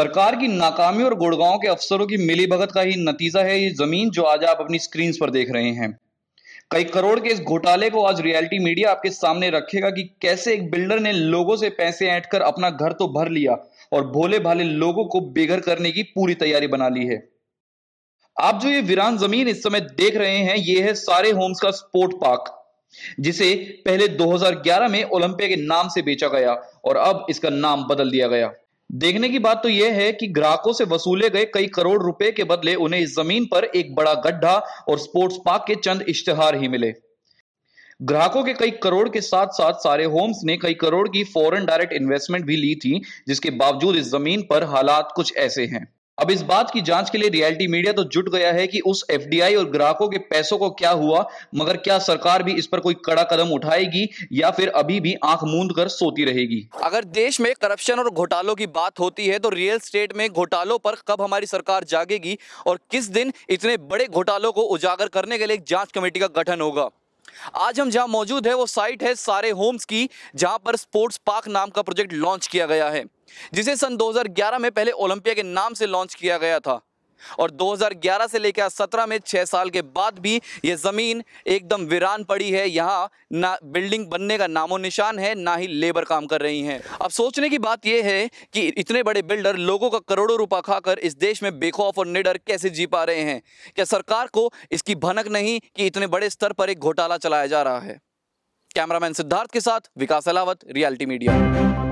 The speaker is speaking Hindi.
सरकार की नाकामी और गुड़गांव के अफसरों की मिलीभगत का ही नतीजा है ये जमीन जो आज आप अपनी स्क्रीन पर देख रहे हैं कई करोड़ के इस घोटाले को आज रियलिटी मीडिया आपके सामने रखेगा कि कैसे एक बिल्डर ने लोगों से पैसे ऐंठ कर अपना घर तो भर लिया और भोले भाले लोगों को बेघर करने की पूरी तैयारी बना ली है आप जो ये वीरान जमीन इस समय देख रहे हैं ये है सारे होम्स का स्पोर्ट पार्क जिसे पहले 2011 में ओलंपिया के नाम से बेचा गया और अब इसका नाम बदल दिया गया देखने की बात तो यह है कि ग्राहकों से वसूले गए कई करोड़ रुपए के बदले उन्हें इस जमीन पर एक बड़ा गड्ढा और स्पोर्ट्स पार्क के चंद इश्तेहार ही मिले ग्राहकों के कई करोड़ के साथ साथ सारे होम्स ने कई करोड़ की फॉरेन डायरेक्ट इन्वेस्टमेंट भी ली थी जिसके बावजूद इस जमीन पर हालात कुछ ऐसे हैं अब इस बात की जांच के लिए रियलिटी मीडिया तो जुट गया है कि उस एफडीआई और ग्राहकों के पैसों को क्या हुआ मगर क्या सरकार भी इस पर कोई कड़ा कदम उठाएगी या फिर अभी भी आंख मूंद कर सोती रहेगी अगर देश में करप्शन और घोटालों की बात होती है तो रियल स्टेट में घोटालों पर कब हमारी सरकार जागेगी और किस दिन इतने बड़े घोटालों को उजागर करने के लिए एक जांच कमेटी का गठन होगा आज हम जहां मौजूद है वो साइट है सारे होम्स की जहां पर स्पोर्ट्स पार्क नाम का प्रोजेक्ट लॉन्च किया गया है जिसे सन 2011 में पहले ओलंपिया के नाम से लॉन्च किया गया था और 2011 से लेकर 17 में छः साल के बाद भी ये ज़मीन एकदम वीरान पड़ी है यहाँ ना बिल्डिंग बनने का नामो निशान है ना ही लेबर काम कर रही हैं अब सोचने की बात यह है कि इतने बड़े बिल्डर लोगों का करोड़ों रुपया खाकर इस देश में बेखौफ और निडर कैसे जी पा रहे हैं क्या सरकार को इसकी भनक नहीं कि इतने बड़े स्तर पर एक घोटाला चलाया जा रहा है कैमरामैन सिद्धार्थ के साथ विकास अलावत रियलिटी मीडिया